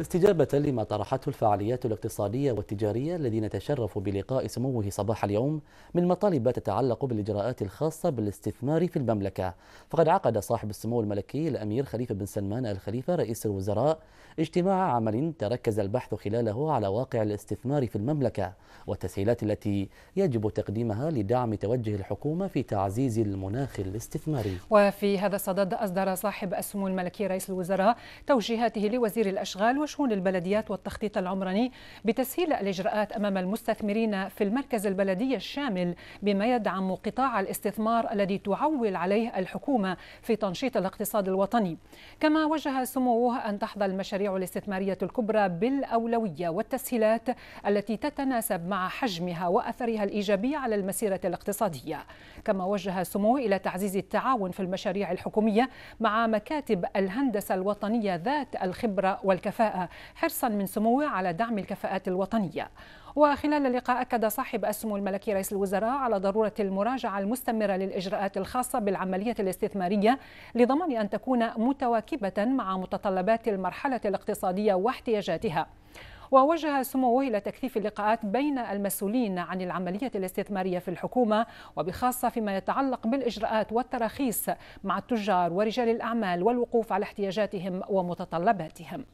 استجابة لما طرحته الفعاليات الاقتصادية والتجارية الذين تشرفوا بلقاء سموه صباح اليوم من مطالب تتعلق بالإجراءات الخاصة بالاستثمار في المملكة فقد عقد صاحب السمو الملكي الأمير خليفة بن سلمان الخليفة رئيس الوزراء اجتماع عمل تركز البحث خلاله على واقع الاستثمار في المملكة والتسهيلات التي يجب تقديمها لدعم توجه الحكومة في تعزيز المناخ الاستثماري وفي هذا الصدد أصدر صاحب السمو الملكي رئيس الوزراء توجيهاته لوزير الأشغال وشؤون البلديات والتخطيط العمراني بتسهيل الإجراءات أمام المستثمرين في المركز البلدي الشامل بما يدعم قطاع الاستثمار الذي تعول عليه الحكومة في تنشيط الاقتصاد الوطني كما وجه سموه أن تحظى المشاريع الاستثمارية الكبرى بالأولوية والتسهيلات التي تتناسب مع حجمها وأثرها الإيجابي على المسيرة الاقتصادية كما وجه سموه إلى تعزيز التعاون في المشاريع الحكومية مع مكاتب الهندسة الوطنية ذات الخبرة والكفاءة حرصا من سموه على دعم الكفاءات الوطنية وخلال اللقاء أكد صاحب السمو الملكي رئيس الوزراء على ضرورة المراجعة المستمرة للإجراءات الخاصة بالعملية الاستثمارية لضمان أن تكون متواكبة مع متطلبات المرحلة الاقتصادية واحتياجاتها ووجه سموه إلى تكثيف اللقاءات بين المسؤولين عن العملية الاستثمارية في الحكومة وبخاصة فيما يتعلق بالإجراءات والتراخيص مع التجار ورجال الأعمال والوقوف على احتياجاتهم ومتطلباتهم